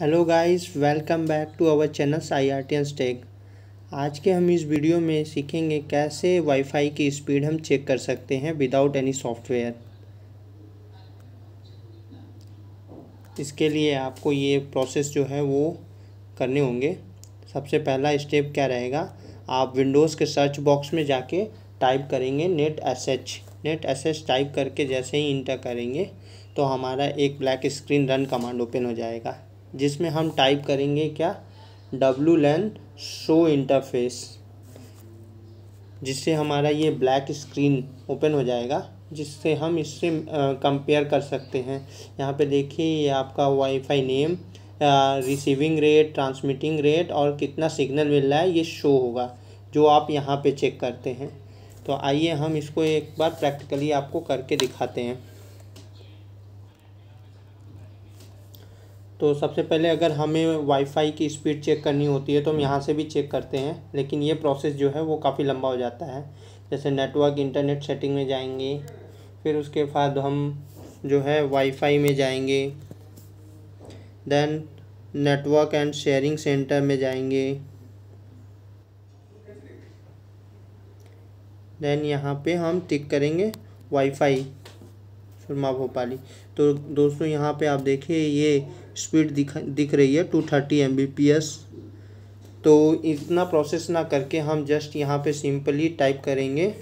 hello guys welcome back to our channel I R T tech आज के हम इस वीडियो में सीखेंगे कैसे वाईफाई की स्पीड हम चेक कर सकते हैं विदाउट एनी सॉफ्टवेयर इसके लिए आपको ये प्रोसेस जो है वो करने होंगे सबसे पहला स्टेप क्या रहेगा आप विंडोज़ के सर्च बॉक्स में जाके टाइप करेंगे net S H net S H type करके जैसे ही इंटर करेंगे तो हमारा एक black screen run command open हो जाएगा जिसमें हम टाइप करेंगे क्या डब्लू लैन शो इंटरफेस जिससे हमारा ये ब्लैक स्क्रीन ओपन हो जाएगा जिससे हम इससे कंपेयर कर सकते हैं यहाँ पे देखिए ये आपका wifi name receiving rate transmitting rate और कितना सिग्नल मिल रहा है ये शो होगा जो आप यहाँ पे चेक करते हैं तो आइए हम इसको एक बार प्रैक्टिकली आपको करके दिखाते हैं तो सबसे पहले अगर हमें वाईफाई की स्पीड चेक करनी होती है तो हम यहाँ से भी चेक करते हैं लेकिन ये प्रोसेस जो है वो काफ़ी लंबा हो जाता है जैसे नेटवर्क इंटरनेट सेटिंग में जाएंगे फिर उसके बाद हम जो है वाईफाई में जाएंगे then network and sharing centre में जाएंगे देन यहाँ पे हम टिक करेंगे वाईफाई फिर भोपाली तो दोस्तों यहाँ पे आप देखिए ये स्पीड दिख दिख रही है two thirty M B P S तो इतना प्रोसेस ना करके हम जस्ट यहाँ पे सिंपली टाइप करेंगे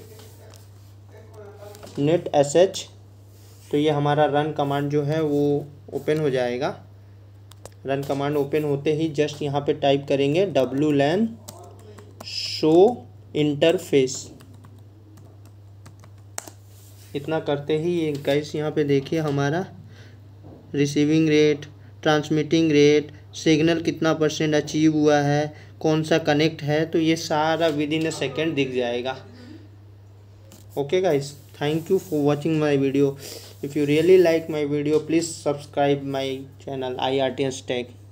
नेट एस एच तो ये हमारा रन कमांड जो है वो ओपन हो जाएगा रन कमांड ओपन होते ही जस्ट यहाँ पे टाइप करेंगे डब्ल्यू लैन शो इंटरफेस इतना करते ही ये गैस यहाँ पे देखिए हमारा receiving rate transmitting rate signal कितना परसेंट अचीव हुआ है कौन सा कनेक्ट है तो ये सारा विद इन अ सेकेंड दिख जाएगा okay guys thank you for watching my video if you really like my video please subscribe my channel I R T S take